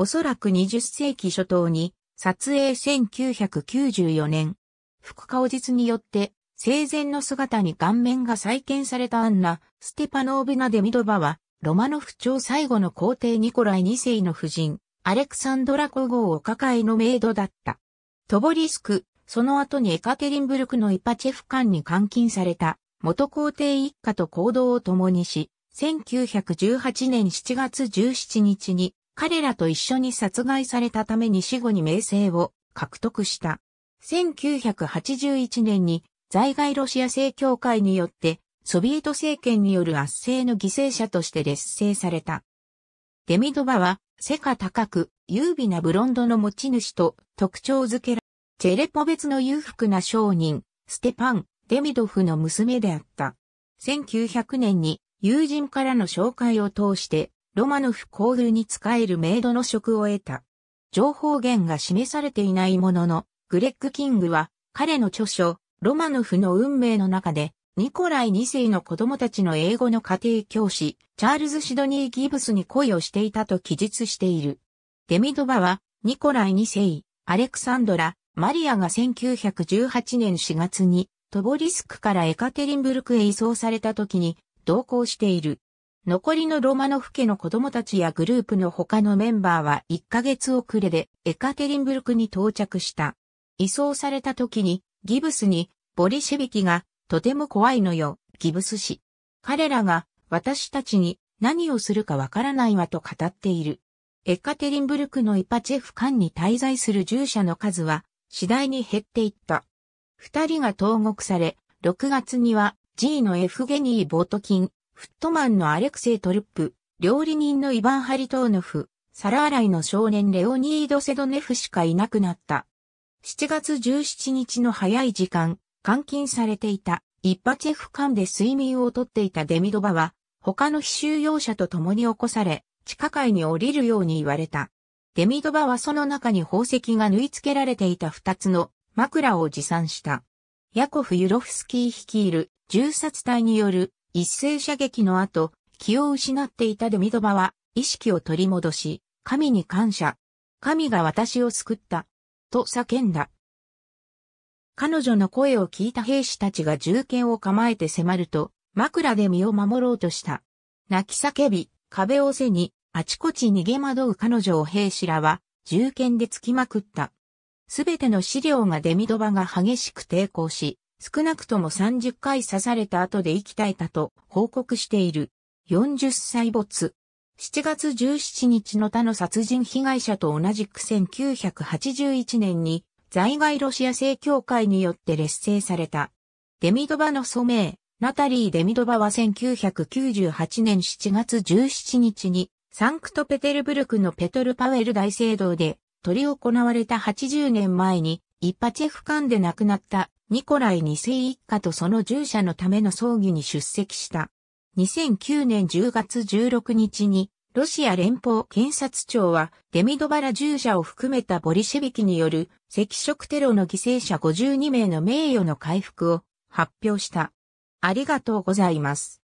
おそらく20世紀初頭に、撮影1994年、副顔実によって、生前の姿に顔面が再建されたアンナ・ステパノーブナ・デミドバは、ロマノフ朝最後の皇帝ニコライ2世の夫人、アレクサンドラ皇后を抱えのメイドだった。トボリスク、その後にエカテリンブルクのイパチェフ館に監禁された、元皇帝一家と行動を共にし、1918年7月17日に彼らと一緒に殺害されたために死後に名声を獲得した。1981年に在外ロシア正教会によってソビエト政権による圧政の犠牲者として劣勢された。デミドバは背が高く優美なブロンドの持ち主と特徴づけられ、チェレポ別の裕福な商人、ステパン・デミドフの娘であった。1900年に友人からの紹介を通してロマノフ皇宮に仕えるメイドの職を得た。情報源が示されていないものの、グレッグ・キングは、彼の著書、ロマノフの運命の中で、ニコライ2世の子供たちの英語の家庭教師、チャールズ・シドニー・ギブスに恋をしていたと記述している。デミドバは、ニコライ2世、アレクサンドラ、マリアが1918年4月に、トボリスクからエカテリンブルクへ移送された時に、同行している。残りのロマノフ家の子供たちやグループの他のメンバーは1ヶ月遅れでエカテリンブルクに到着した。移送された時にギブスにボリシェビキがとても怖いのよ、ギブス氏。彼らが私たちに何をするかわからないわと語っている。エカテリンブルクのイパチェフ館に滞在する従者の数は次第に減っていった。二人が投獄され、6月には G のエフゲニー・ボートキン、フットマンのアレクセイ・トルップ、料理人のイヴァン・ハリトーノフ、皿洗いの少年レオニード・セドネフしかいなくなった。7月17日の早い時間、監禁されていた、一発 F 間で睡眠をとっていたデミドバは、他の非収容者と共に起こされ、地下界に降りるように言われた。デミドバはその中に宝石が縫い付けられていた二つの枕を持参した。ヤコフ・ユロフスキー率いる銃殺隊による一斉射撃の後、気を失っていたデミドバは意識を取り戻し、神に感謝。神が私を救った。と叫んだ。彼女の声を聞いた兵士たちが銃剣を構えて迫ると、枕で身を守ろうとした。泣き叫び、壁を背に、あちこち逃げ惑う彼女を兵士らは、銃剣で突きまくった。すべての資料がデミドバが激しく抵抗し、少なくとも30回刺された後で息絶えたと報告している。40歳没。7月17日の他の殺人被害者と同じく1981年に在外ロシア正教会によって劣勢された。デミドバの祖名、ナタリー・デミドバは1998年7月17日にサンクトペテルブルクのペトルパウエル大聖堂で取り行われた80年前に一発不完で亡くなったニコライ2世一家とその従者のための葬儀に出席した。2009年10月16日に、ロシア連邦検察庁は、デミドバラ従者を含めたボリシェビキによる、赤色テロの犠牲者52名の名誉の回復を発表した。ありがとうございます。